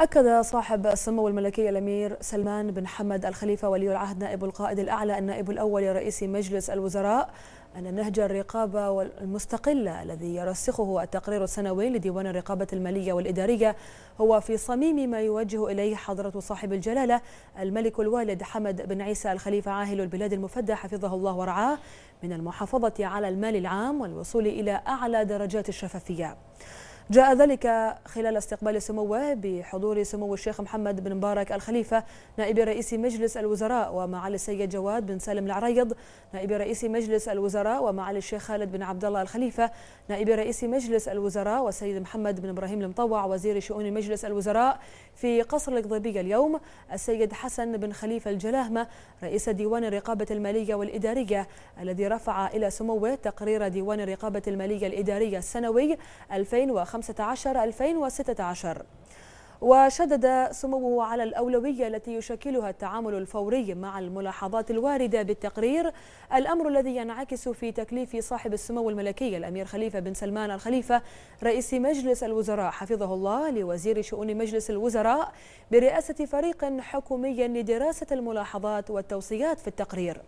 أكد صاحب السمو الملكي الأمير سلمان بن حمد الخليفة ولي العهد نائب القائد الأعلى النائب الأول لرئيس مجلس الوزراء أن نهج الرقابة المستقلة الذي يرسخه التقرير السنوي لديوان الرقابة المالية والإدارية هو في صميم ما يوجه إليه حضرة صاحب الجلالة الملك الوالد حمد بن عيسى الخليفة عاهل البلاد المفدى حفظه الله ورعاه من المحافظة على المال العام والوصول إلى أعلى درجات الشفافية. جاء ذلك خلال استقبال سموه بحضور سمو الشيخ محمد بن مبارك الخليفة نائب رئيس مجلس الوزراء ومعالي السيد جواد بن سالم العريض نائب رئيس مجلس الوزراء ومعالي الشيخ خالد بن عبد الله الخليفة نائب رئيس مجلس الوزراء والسيد محمد بن ابراهيم المطوع وزير شؤون مجلس الوزراء في قصر القضيبية اليوم السيد حسن بن خليفة الجلاهمة رئيس ديوان الرقابة المالية والإدارية الذي رفع إلى سموه تقرير ديوان الرقابة المالية الإدارية السنوي 2015 2015-2016 وشدد سموه على الأولوية التي يشكلها التعامل الفوري مع الملاحظات الواردة بالتقرير الأمر الذي ينعكس في تكليف صاحب السمو الملكي الأمير خليفة بن سلمان الخليفة رئيس مجلس الوزراء حفظه الله لوزير شؤون مجلس الوزراء برئاسة فريق حكومي لدراسة الملاحظات والتوصيات في التقرير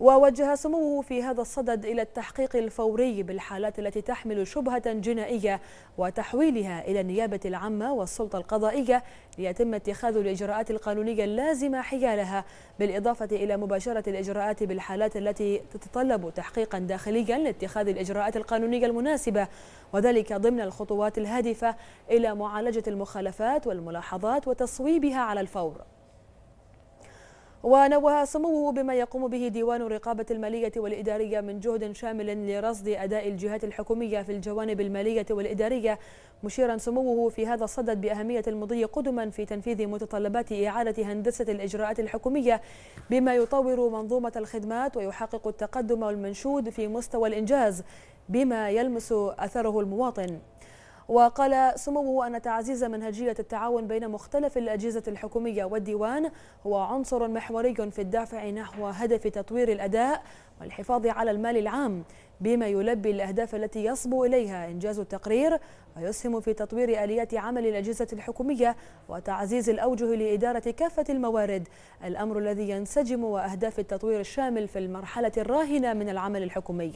ووجه سموه في هذا الصدد إلى التحقيق الفوري بالحالات التي تحمل شبهة جنائية وتحويلها إلى النيابة العامة والسلطة القضائية ليتم اتخاذ الإجراءات القانونية اللازمة حيالها بالإضافة إلى مباشرة الإجراءات بالحالات التي تتطلب تحقيقا داخليا لاتخاذ الإجراءات القانونية المناسبة وذلك ضمن الخطوات الهادفة إلى معالجة المخالفات والملاحظات وتصويبها على الفور ونوه سموه بما يقوم به ديوان الرقابة المالية والإدارية من جهد شامل لرصد أداء الجهات الحكومية في الجوانب المالية والإدارية مشيرا سموه في هذا الصدد بأهمية المضي قدما في تنفيذ متطلبات إعادة هندسة الإجراءات الحكومية بما يطور منظومة الخدمات ويحقق التقدم المنشود في مستوى الإنجاز بما يلمس أثره المواطن وقال سموه أن تعزيز منهجية التعاون بين مختلف الأجهزة الحكومية والديوان هو عنصر محوري في الدافع نحو هدف تطوير الأداء والحفاظ على المال العام بما يلبي الأهداف التي يصبو إليها إنجاز التقرير ويسهم في تطوير آليات عمل الأجهزة الحكومية وتعزيز الأوجه لإدارة كافة الموارد الأمر الذي ينسجم وأهداف التطوير الشامل في المرحلة الراهنة من العمل الحكومي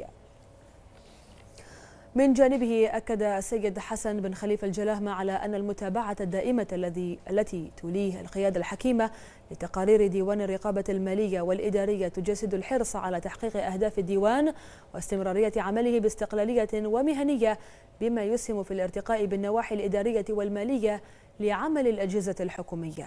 من جانبه أكد السيد حسن بن خليفة الجلاهمة على أن المتابعة الدائمة الذي التي توليه القيادة الحكيمة لتقارير ديوان الرقابة المالية والإدارية تجسد الحرص على تحقيق أهداف الديوان واستمرارية عمله باستقلالية ومهنية بما يسهم في الارتقاء بالنواحي الإدارية والمالية لعمل الأجهزة الحكومية